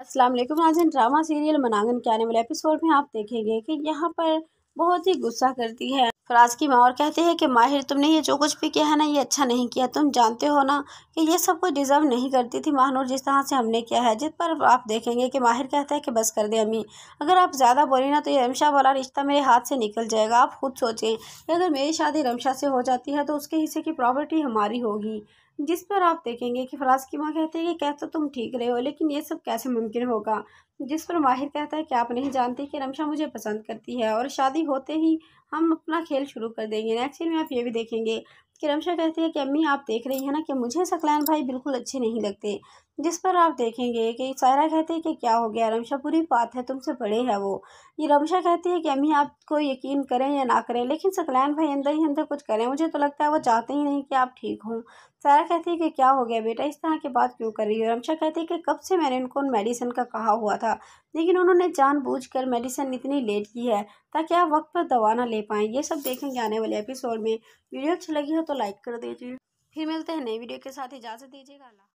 अस्सलाम वालेकुम आज ड्रामा सीरियल मनांगन के आने वाले एपिसोड में आप देखेंगे कि यहाँ पर बहुत ही गुस्सा करती है फराज की माँ और कहती है कि माहिर तुमने ये जो कुछ भी किया है ना ये अच्छा नहीं किया तुम जानते हो ना कि ये सब कुछ डिज़र्व नहीं करती थी माहनूर जिस तरह से हमने किया है जिस पर आप देखेंगे कि माहिर कहता है कि बस कर दे अम्मी अगर आप ज़्यादा बोली ना तो ये रमशा वाला रिश्ता मेरे हाथ से निकल जाएगा आप खुद सोचें कि अगर मेरी शादी रमशा से हो जाती है तो उसके हिस्से की प्रॉपर्टी हमारी होगी जिस पर आप देखेंगे कि फराज की माँ कहते हैं कि कह तो तुम ठीक रहे हो लेकिन ये सब कैसे मुमकिन होगा जिस पर माहिर कहता है कि आप नहीं जानती कि रमशा मुझे पसंद करती है और शादी होते ही हम अपना खेल शुरू कर देंगे नेक्स्ट सीन में आप ये भी देखेंगे कि रमशा कहती है कि अम्मी आप देख रही हैं ना कि मुझे सकलैन भाई बिल्कुल अच्छे नहीं लगते जिस पर आप देखेंगे कि सायरा कहती है कि क्या हो गया रमशा पूरी बात है तुमसे बड़े है वो ये रमशा कहती है कि अम्मी आपको यकीन करें या ना करें लेकिन सकलैन भाई अंदर ही अंदर कुछ करें मुझे तो लगता है वो चाहते ही नहीं कि आप ठीक हों सारा कहती है कि क्या हो गया बेटा इस तरह की बात क्यों कर रही हो रमशा कहती है कि कब से मैंने उनको मेडिसिन का कहा हुआ था लेकिन उन्होंने जानबूझकर मेडिसिन इतनी लेट की है ताकि आप वक्त पर दवा ना ले पाएँ ये सब देखेंगे आने वाले एपिसोड में वीडियो अच्छी लगी हो तो तो लाइक कर दीजिए फिर मिलते हैं नई वीडियो के साथ इजाज़त दीजिएगा